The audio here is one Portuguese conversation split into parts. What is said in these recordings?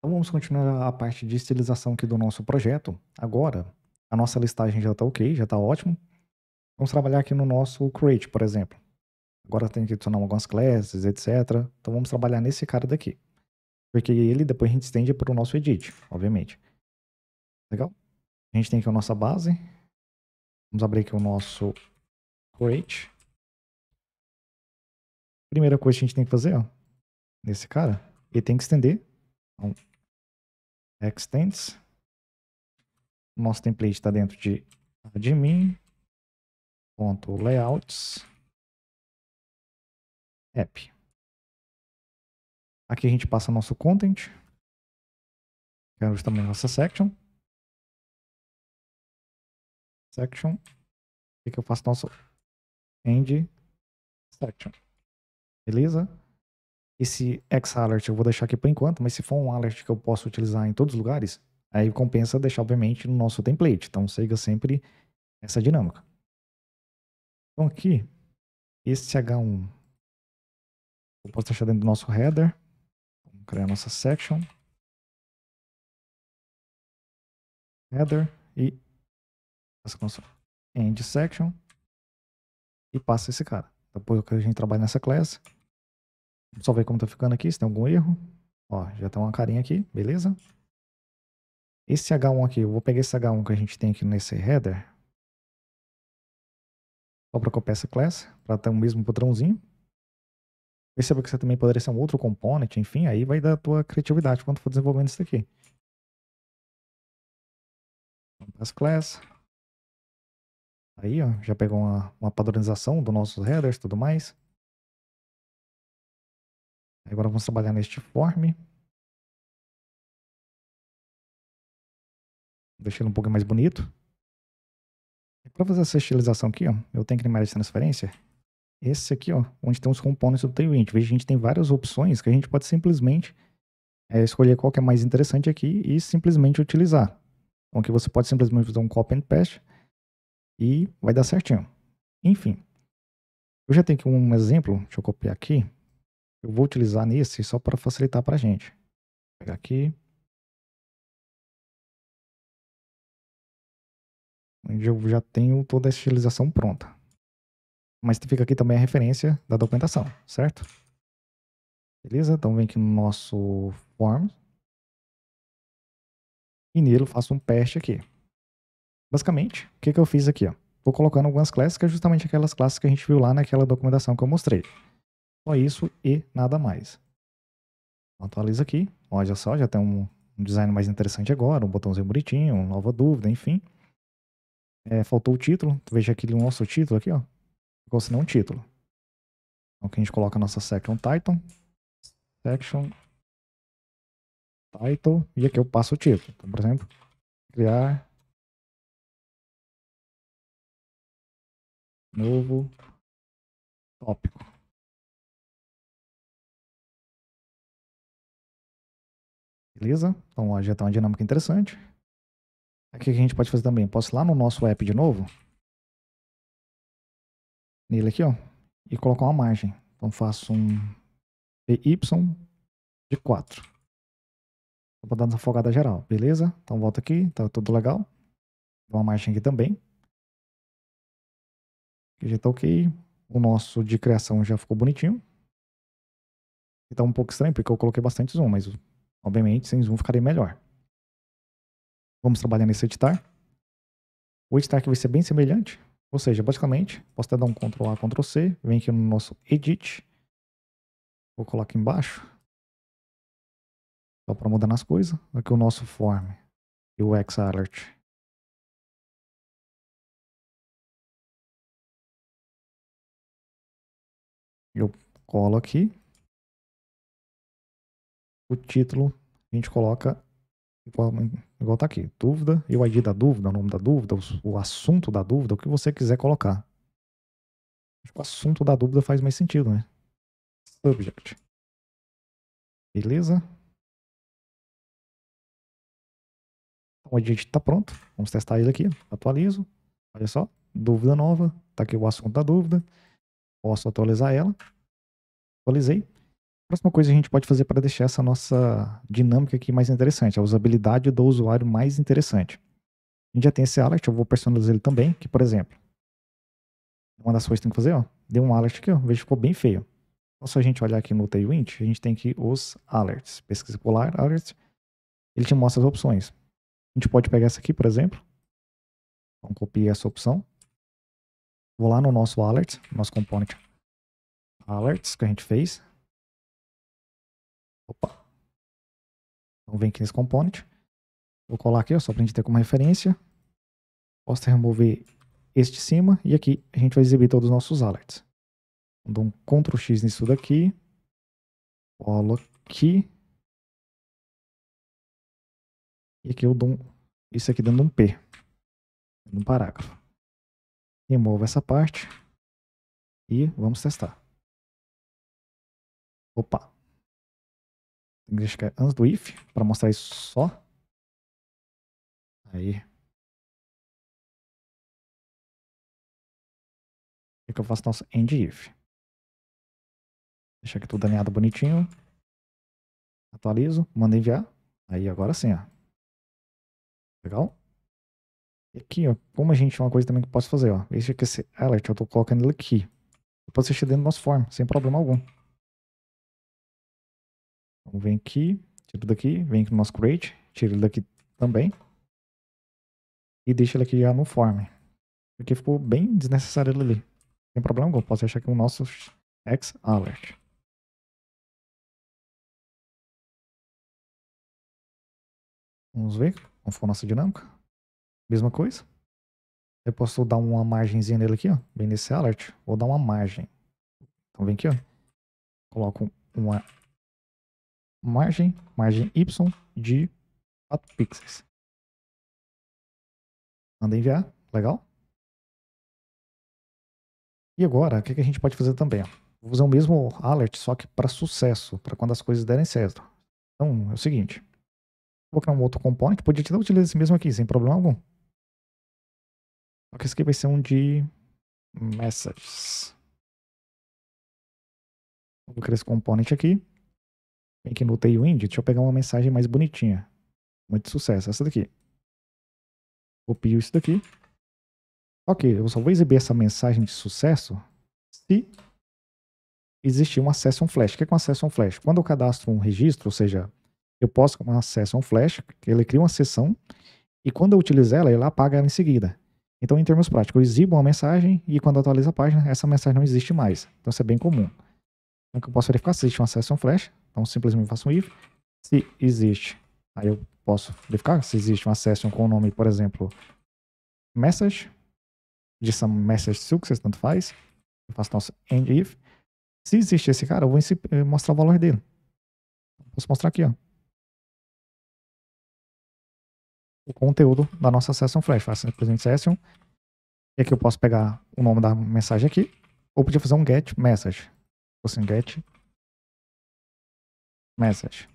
Então vamos continuar a parte de estilização aqui do nosso projeto. Agora, a nossa listagem já está ok, já está ótimo. Vamos trabalhar aqui no nosso create, por exemplo. Agora tem que adicionar algumas classes, etc. Então vamos trabalhar nesse cara daqui. Porque ele depois a gente estende para o nosso edit, obviamente. Legal? A gente tem aqui a nossa base. Vamos abrir aqui o nosso create. Primeira coisa que a gente tem que fazer, ó, nesse cara, ele tem que estender. Então, extends. Nosso template está dentro de admin.layouts app. Aqui a gente passa nosso content, que é justamente nossa section. Section. Aqui que eu faço nosso end section. Beleza? esse X-Alert eu vou deixar aqui por enquanto, mas se for um alert que eu posso utilizar em todos os lugares, aí compensa deixar, obviamente, no nosso template. Então, siga sempre essa dinâmica. Então, aqui, esse H1 eu posso deixar dentro do nosso header. Vamos criar a nossa section. Header e essa nossa end section e passa esse cara. Depois que a gente trabalha nessa classe, só ver como tá ficando aqui, se tem algum erro. Ó, já tá uma carinha aqui, beleza? Esse H1 aqui, eu vou pegar esse H1 que a gente tem aqui nesse header. Só para copiar essa class, para ter o mesmo padrãozinho. Perceba que você também poderia ser um outro component, enfim, aí vai da tua criatividade quando for desenvolvendo isso daqui. As class. Aí, ó, já pegou uma, uma padronização dos nossos headers e tudo mais. Agora vamos trabalhar neste form. Deixei ele um pouco mais bonito. Para fazer essa estilização aqui, ó, eu tenho que animar essa transferência. Esse aqui, ó, onde tem os componentes do Tailwind. Veja, a gente tem várias opções que a gente pode simplesmente é, escolher qual que é mais interessante aqui e simplesmente utilizar. Então aqui você pode simplesmente fazer um copy and paste e vai dar certinho. Enfim, eu já tenho aqui um exemplo, deixa eu copiar aqui. Eu vou utilizar nesse só para facilitar para a gente. Vou pegar aqui. Onde eu já tenho toda a estilização pronta. Mas fica aqui também a referência da documentação, certo? Beleza? Então vem aqui no nosso forms E nele eu faço um paste aqui. Basicamente, o que, que eu fiz aqui? Ó? Vou colocando algumas classes, que é justamente aquelas classes que a gente viu lá naquela documentação que eu mostrei. Só isso e nada mais. Então, atualiza aqui. Olha só, já tem um, design mais interessante agora, um botãozinho bonitinho, uma nova dúvida, enfim. É, faltou o título. Veja aqui o nosso título aqui, ó. Ficou senão um título. Então aqui a gente coloca a nossa section title. Section title. E aqui eu passo o título. Então, por exemplo, criar novo tópico. Beleza? Então ó, já está uma dinâmica interessante. Aqui o que a gente pode fazer também? Posso ir lá no nosso app de novo? Nele aqui, ó. E colocar uma margem. Então faço um PY de 4. Vou dar uma folgada geral, beleza? Então volta aqui, tá tudo legal. Dá uma margem aqui também. Aqui já tá ok. O nosso de criação já ficou bonitinho. E tá um pouco estranho, porque eu coloquei bastante zoom, mas Obviamente, sem zoom ficaria melhor. Vamos trabalhar nesse editar. O editar que vai ser bem semelhante, ou seja, basicamente, posso até dar um Ctrl A, Ctrl C, vem aqui no nosso Edit, vou colocar aqui embaixo, só para mudar nas coisas, aqui o nosso Form e o X-Alert. Eu colo aqui, o título, a gente coloca igual tá aqui, dúvida, e o ID da dúvida, o nome da dúvida, o assunto da dúvida, o que você quiser colocar. o assunto da dúvida faz mais sentido, né? Subject. Beleza? Então, o gente está pronto, vamos testar ele aqui, atualizo, olha só, dúvida nova, tá aqui o assunto da dúvida, posso atualizar ela, atualizei, próxima coisa que a gente pode fazer para deixar essa nossa dinâmica aqui mais interessante, a usabilidade do usuário mais interessante? A gente já tem esse alert, eu vou personalizar ele também, que por exemplo, uma das coisas que tem que fazer, ó, deu um alert aqui, ó, veja ficou bem feio. Então, se a gente olhar aqui no Tailwind, a gente tem aqui os alerts, pesquisa polar, alerts, ele te mostra as opções. A gente pode pegar essa aqui, por exemplo, então copiar essa opção, vou lá no nosso alert, nosso component alerts que a gente fez, Opa. Então vem aqui nesse component. Vou colar aqui, ó, só para a gente ter como referência. Posso remover este de cima e aqui a gente vai exibir todos os nossos alerts. Então, dou um Ctrl X nisso daqui. Colo aqui. E aqui eu dou um, isso aqui dando um P. um parágrafo. Removo essa parte. E vamos testar. Opa, Deixa que é antes do if, para mostrar isso só. Aí. E que eu faço nosso end if. Deixa aqui tudo alinhado bonitinho. Atualizo, manda enviar. Aí agora sim, ó. Legal? E aqui, ó, como a gente tem uma coisa também que posso fazer, ó. Veja que esse alert eu tô colocando ele aqui. Eu posso assistir dentro do nosso form, sem problema algum. Então vem aqui, tira daqui, vem aqui no nosso create, tira ele daqui também. E deixa ele aqui já no form. Porque ficou bem desnecessário ele ali. tem problema, eu posso deixar aqui é o nosso X alert. Vamos ver como foi a nossa dinâmica. Mesma coisa. Eu posso dar uma margenzinha nele aqui, ó. Bem nesse alert. Vou dar uma margem. Então vem aqui, ó. Coloco uma margem, margem Y de 4 pixels. Manda enviar, legal. E agora, o que, a gente pode fazer também? Vou usar o mesmo alert, só que para sucesso, para quando as coisas derem certo. Então, é o seguinte. Vou criar um outro componente, podia até utilizar esse mesmo aqui, sem problema algum. Só que esse aqui vai ser um de messages. Vou criar esse componente aqui. Make Nuta o Wind, deixa eu pegar uma mensagem mais bonitinha. Muito sucesso, essa daqui. Copio isso daqui. Ok, eu só vou exibir essa mensagem de sucesso se existir um acesso a um flash. O é que é um acesso a um flash? Quando eu cadastro um registro, ou seja, eu posso um acesso a um flash, ele cria uma sessão e quando eu utilizo ela, ele apaga ela em seguida. Então, em termos práticos, eu exibo uma mensagem e quando atualiza a página, essa mensagem não existe mais. Então, isso é bem comum. Como eu posso verificar se existe uma seleção flash? Então simplesmente faço um if. Se existe, aí eu posso verificar se existe uma session com o nome, por exemplo, message. De some message success, tanto faz. Eu faço nosso end if. Se existe esse cara, eu vou eh, mostrar o valor dele. Posso mostrar aqui, ó. O conteúdo da nossa session flash. Faço simplesmente session. E aqui eu posso pegar o nome da mensagem aqui. Ou podia fazer um get message assim, get message.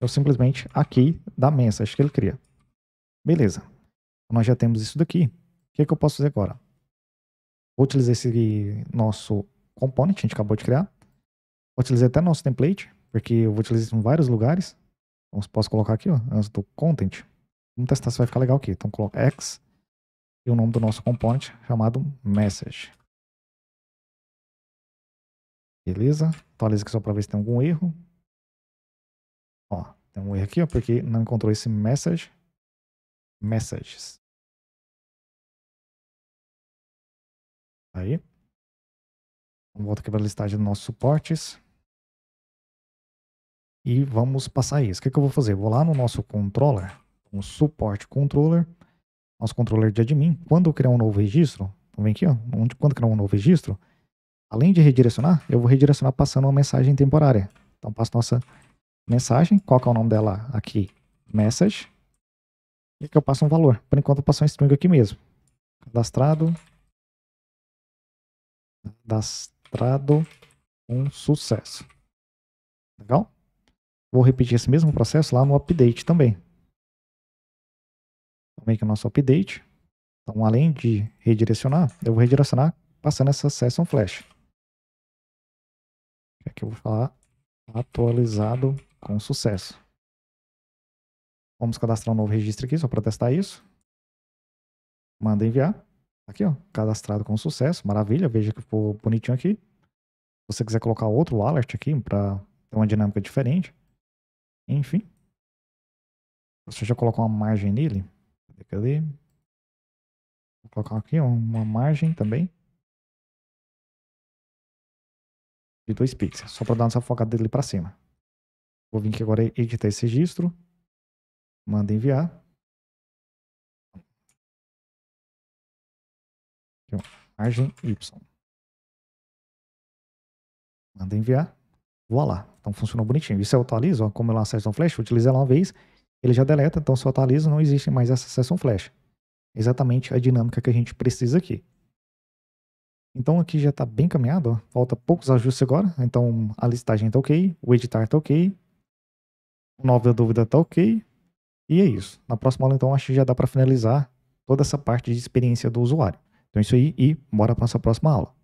Eu simplesmente aqui da message que ele cria. Beleza. Nós já temos isso daqui. O que, é que eu posso fazer agora? Vou utilizar esse nosso component que a gente acabou de criar. Vou utilizar até nosso template, porque eu vou utilizar isso em vários lugares. Então, posso colocar aqui, ó, antes do content. Vamos testar se vai ficar legal aqui. Então, coloca X e o nome do nosso component chamado message. Beleza? Atualiza aqui só para ver se tem algum erro. Ó, tem um erro aqui, ó, porque não encontrou esse message. Messages. Aí. vamos então, voltar aqui para a listagem dos nossos suportes. E vamos passar isso. O que, que eu vou fazer? vou lá no nosso controller, um suporte controller, nosso controller de admin. Quando eu criar um novo registro, então vem aqui, ó, quando criar um novo registro, além de redirecionar, eu vou redirecionar passando uma mensagem temporária. Então, passo nossa mensagem. Qual que é o nome dela aqui? Message. E aqui eu passo um valor. Por enquanto, eu passo um string aqui mesmo. Cadastrado. Cadastrado. Um sucesso. Legal? Vou repetir esse mesmo processo lá no update também. Também que o nosso update. Então, além de redirecionar, eu vou redirecionar passando essa session flash que eu vou falar atualizado com sucesso. Vamos cadastrar um novo registro aqui, só para testar isso. Manda enviar. Aqui, ó, cadastrado com sucesso, maravilha, veja que ficou bonitinho aqui. Se você quiser colocar outro alert aqui para ter uma dinâmica diferente, enfim. Deixa eu já colocar uma margem nele. Cadê, Vou colocar aqui uma margem também. de 2 pixels, só para dar uma focada dele para cima. Vou vir aqui agora e editar esse registro. Manda enviar. Aqui, ó, margem Y. Manda enviar. Voilá. Então funcionou bonitinho. E se eu atualizo, ó, como eu lancei um flash, eu utilizei ela uma vez, ele já deleta, então se eu atualizo, não existe mais essa sessão flash. Exatamente a dinâmica que a gente precisa aqui. Então aqui já está bem caminhado, ó. falta poucos ajustes agora, então a listagem está ok, o editar está ok, o nome da dúvida está ok, e é isso. Na próxima aula então acho que já dá para finalizar toda essa parte de experiência do usuário. Então é isso aí e bora para nossa próxima aula.